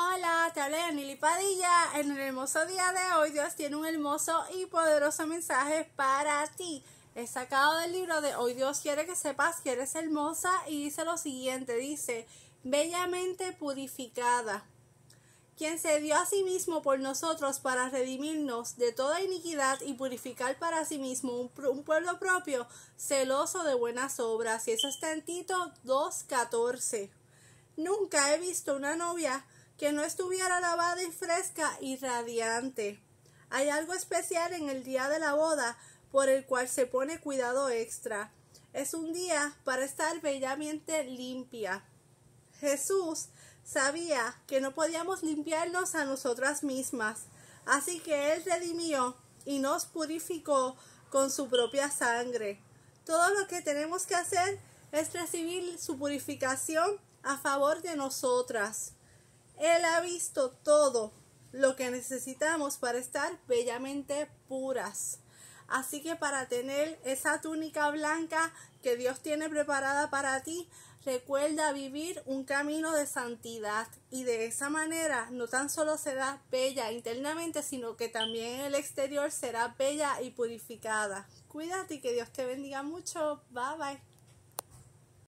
Hola, te habla Nili Padilla. En el hermoso día de hoy, Dios tiene un hermoso y poderoso mensaje para ti. He sacado del libro de Hoy Dios quiere que sepas que eres hermosa y dice lo siguiente, dice, bellamente purificada, quien se dio a sí mismo por nosotros para redimirnos de toda iniquidad y purificar para sí mismo un, un pueblo propio celoso de buenas obras. Y eso está en Tito 2.14. Nunca he visto una novia que no estuviera lavada y fresca y radiante. Hay algo especial en el día de la boda por el cual se pone cuidado extra. Es un día para estar bellamente limpia. Jesús sabía que no podíamos limpiarnos a nosotras mismas, así que Él redimió y nos purificó con su propia sangre. Todo lo que tenemos que hacer es recibir su purificación a favor de nosotras. Él ha visto todo lo que necesitamos para estar bellamente puras. Así que para tener esa túnica blanca que Dios tiene preparada para ti, recuerda vivir un camino de santidad y de esa manera no tan solo será bella internamente, sino que también en el exterior será bella y purificada. Cuídate y que Dios te bendiga mucho. Bye bye.